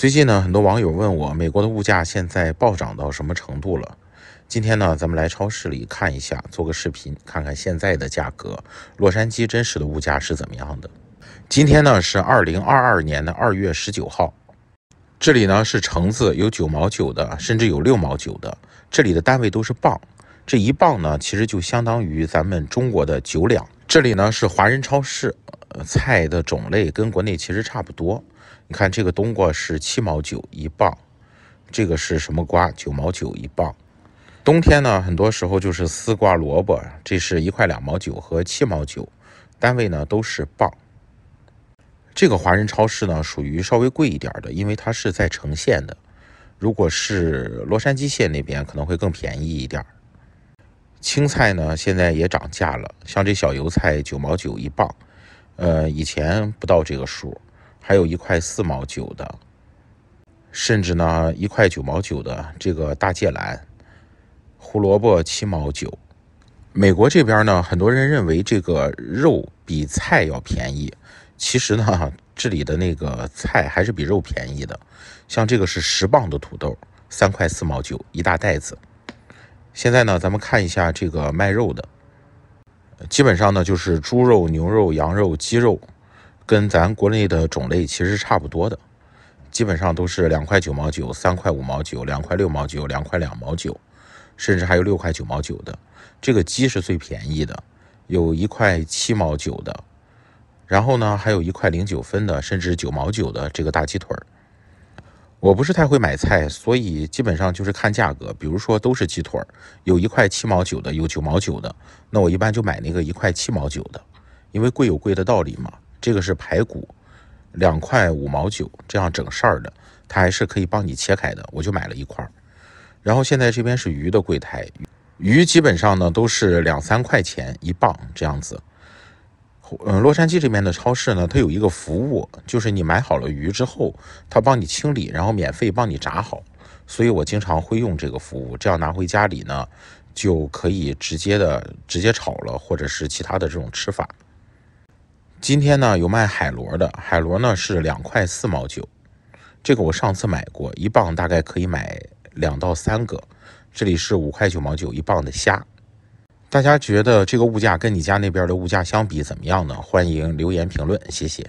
最近呢，很多网友问我，美国的物价现在暴涨到什么程度了？今天呢，咱们来超市里看一下，做个视频，看看现在的价格，洛杉矶真实的物价是怎么样的。今天呢是二零二二年的二月十九号，这里呢是橙子，有九毛九的，甚至有六毛九的。这里的单位都是磅，这一磅呢，其实就相当于咱们中国的九两。这里呢是华人超市。呃，菜的种类跟国内其实差不多。你看这个冬瓜是七毛九一磅，这个是什么瓜？九毛九一磅。冬天呢，很多时候就是丝瓜、萝卜，这是一块两毛九和七毛九，单位呢都是磅。这个华人超市呢，属于稍微贵一点的，因为它是在城县的。如果是洛杉矶县那边，可能会更便宜一点。青菜呢，现在也涨价了，像这小油菜九毛九一磅。呃，以前不到这个数，还有一块四毛九的，甚至呢一块九毛九的这个大芥蓝，胡萝卜七毛九。美国这边呢，很多人认为这个肉比菜要便宜，其实呢这里的那个菜还是比肉便宜的。像这个是十磅的土豆，三块四毛九一大袋子。现在呢，咱们看一下这个卖肉的。基本上呢，就是猪肉、牛肉、羊肉、鸡肉，跟咱国内的种类其实差不多的。基本上都是两块九毛九、三块五毛九、两块六毛九、两块两毛九，甚至还有六块九毛九的。这个鸡是最便宜的，有一块七毛九的，然后呢，还有一块零九分的，甚至九毛九的这个大鸡腿儿。我不是太会买菜，所以基本上就是看价格。比如说，都是鸡腿儿，有一块七毛九的，有九毛九的，那我一般就买那个一块七毛九的，因为贵有贵的道理嘛。这个是排骨，两块五毛九，这样整事儿的，它还是可以帮你切开的。我就买了一块然后现在这边是鱼的柜台，鱼基本上呢都是两三块钱一磅这样子。嗯，洛杉矶这边的超市呢，它有一个服务，就是你买好了鱼之后，它帮你清理，然后免费帮你炸好，所以我经常会用这个服务，这样拿回家里呢，就可以直接的直接炒了，或者是其他的这种吃法。今天呢，有卖海螺的，海螺呢是两块四毛九，这个我上次买过一磅，大概可以买两到三个。这里是五块九毛九一磅的虾。大家觉得这个物价跟你家那边的物价相比怎么样呢？欢迎留言评论，谢谢。